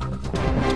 Thank you.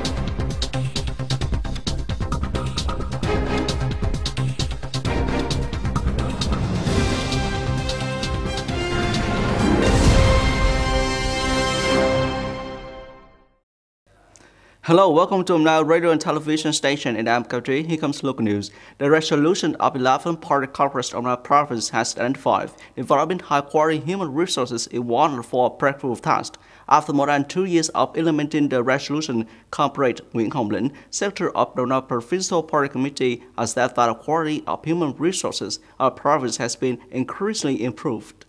Hello, welcome to Now Radio and Television Station in Am Country. Here comes local news. The resolution of 11 party Congress of my Province has identified developing high quality human resources in one for practical tasks. After more than two years of implementing the resolution, Comrade Nguyễn Hồng Lĩnh, Secretary of the Nile Provincial Party Committee, has said that the quality of human resources of province has been increasingly improved.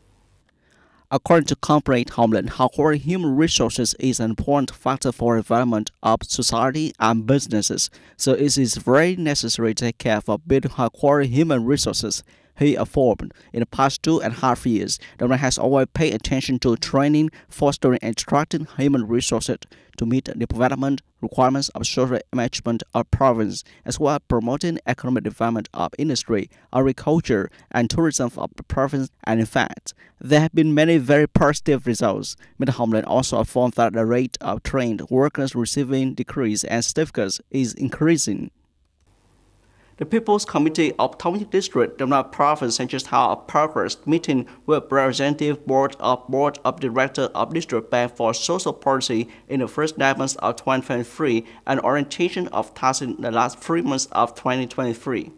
According to corporate Homeland, however, human resources is an important factor for development of society and businesses, so it is very necessary to take care of building high-quality human resources he affirmed, in the past two and a half years, the government has always paid attention to training, fostering, and attracting human resources to meet the development requirements of social management of province, as well as promoting economic development of industry, agriculture, and tourism of the province. And in fact, there have been many very positive results. Mr. Homeland also affirmed that the rate of trained workers receiving degrees and certificates is increasing. The People's Committee of Tongji District, Dongnan Province, just Town a Progress meeting with Representative Board of Board of Directors of District Bank for Social Policy in the first nine months of 2023 and orientation of tasks in the last three months of 2023.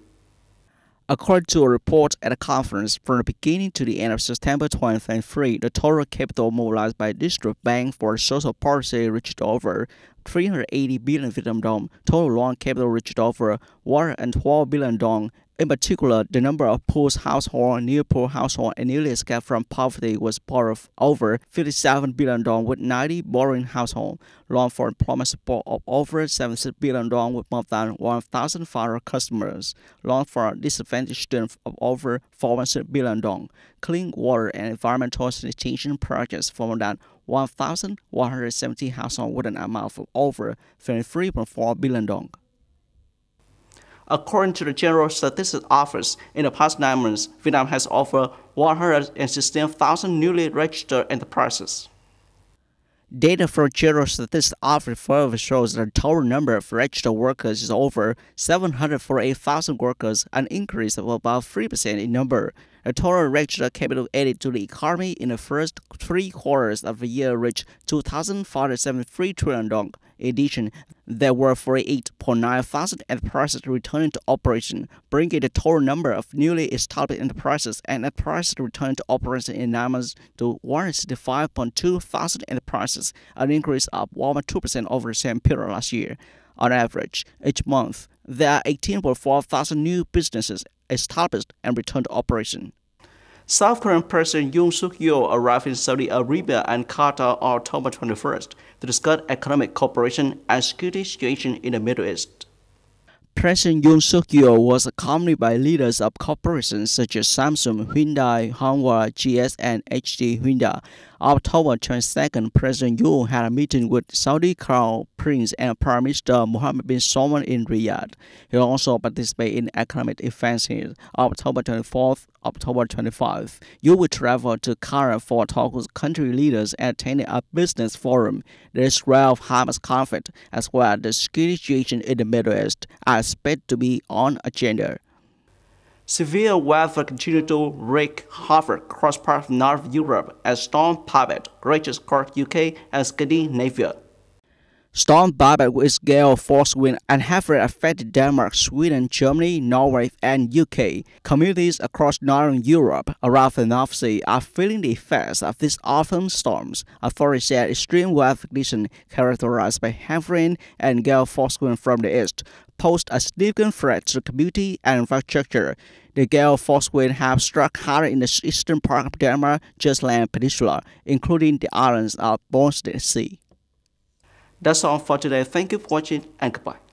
According to a report at a conference, from the beginning to the end of September 2023, the total capital mobilized by district bank for social policy reached over 380 billion Vietnam dong. Total loan capital reached over 112 billion dong, in particular, the number of poor households near-poor households and nearly escaped from poverty was borrowed over 57 billion dong with 90 borrowing households. Loan for employment support of over $70 dong with more than 1,500 customers. Loan for disadvantaged students of over 400 billion dong. Clean water and environmental sanitation projects for more than 1,170 households with an amount of over 23.4 billion dong. According to the General Statistics Office, in the past nine months, Vietnam has offered 116,000 newly registered enterprises. Data from General Statistics Office further shows that the total number of registered workers is over 748,000 workers, an increase of about 3% in number. The total registered capital added to the economy in the first three quarters of the year reached 2,573 trillion dong, addition, there were 48.9 thousand enterprises returning to operation, bringing the total number of newly established enterprises and enterprises returning to operation in Namas to 165.2 thousand enterprises, an increase of 1.2% over the same period last year. On average, each month, there are 18.4 thousand new businesses established and returned to operation. South Korean President Yoon Suk Yeol arrived in Saudi Arabia and Qatar on October 21st to discuss economic cooperation and security situation in the Middle East. President Yoon Suk Yeol was accompanied by leaders of corporations such as Samsung, Hyundai, Hanwha, GS, and HD Hyundai, October 22nd, President Yoon had a meeting with Saudi Crown Prince and Prime Minister Mohammed bin Salman in Riyadh. He also participated in academic events on October 24th, October 25th. You will travel to Cairo for talks with country leaders attending a business forum, the Israel Hamas conflict, as well as the security situation in the Middle East are expected to be on agenda. Severe weather continued to wreak havoc across parts of North Europe as storms pounded reaches Cork, UK, and Scandinavia. Storm Barbara with gale force wind and heavily affected Denmark, Sweden, Germany, Norway, and UK. Communities across northern Europe around the North Sea are feeling the effects of these autumn storms. Authorities said extreme weather conditions characterized by heavy rain and gale force wind from the east posed a significant threat to the community and infrastructure. The gale force wind have struck hard in the eastern part of Denmark, Jutland Peninsula, including the islands of Bornstedt Sea. That's all for today. Thank you for watching and goodbye.